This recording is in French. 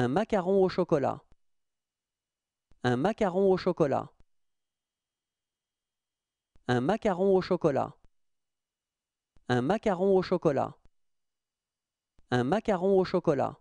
Un macaron au chocolat. Un macaron au chocolat. Un macaron au chocolat. Un macaron au chocolat. Un macaron au chocolat.